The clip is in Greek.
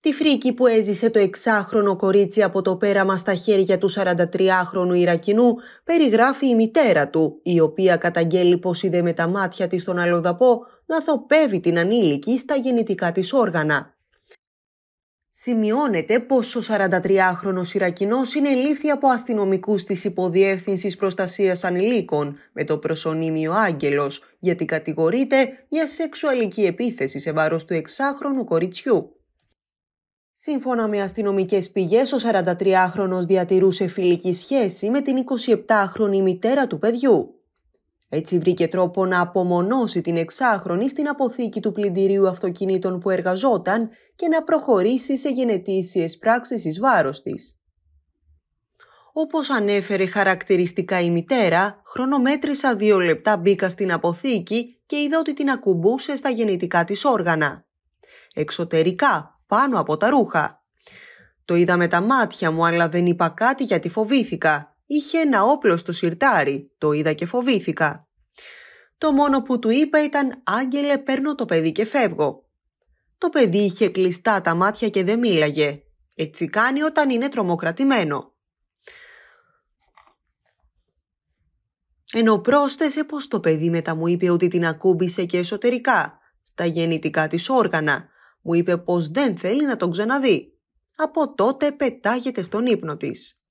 Τη φρίκη που έζησε το εξάχρονο κορίτσι από το πέραμα στα χέρια του 43χρονου Ιρακινού περιγράφει η μητέρα του, η οποία καταγγέλει πως είδε με τα μάτια της τον αλλοδαπό να θοπεύει την ανήλικη στα γεννητικά της όργανα. Σημειώνεται πως ο 43χρονος Ιρακινός συνελήφθη από αστυνομικούς της Υποδιεύθυνσης Προστασίας Ανηλίκων με το προσωνύμιο Άγγελος, γιατί κατηγορείται για σεξουαλική επίθεση σε βάρος του εξάχρονου κοριτσιού. Σύμφωνα με αστυνομικές πηγές, ο 43χρονος διατηρούσε φιλική σχέση με την 27χρονη μητέρα του παιδιού. Έτσι βρήκε τρόπο να απομονώσει την εξάχρονη στην αποθήκη του πλυντηρίου αυτοκινήτων που εργαζόταν και να προχωρήσει σε γενετήσιες πράξεις εις βάρος της. Όπως ανέφερε χαρακτηριστικά η μητέρα, χρονομέτρησα δύο λεπτά μπήκα στην αποθήκη και είδα ότι την ακουμπούσε στα γεννητικά της όργανα. Εξωτερικά πάνω από τα ρούχα. Το είδα με τα μάτια μου, αλλά δεν είπα κάτι γιατί φοβήθηκα. Είχε ένα όπλο στο σιρτάρι, το είδα και φοβήθηκα. Το μόνο που του είπα ήταν «Άγγελε, παίρνω το παιδί και φεύγω». Το παιδί είχε κλειστά τα μάτια και δεν μίλαγε. Έτσι κάνει όταν είναι τρομοκρατημένο. Ενώ πρόσθεσε πως το παιδί μετά μου είπε ότι την ακούμπησε και εσωτερικά, στα γεννητικά της όργανα, μου είπε πως δεν θέλει να τον ξαναδεί. Από τότε πετάγεται στον ύπνο της.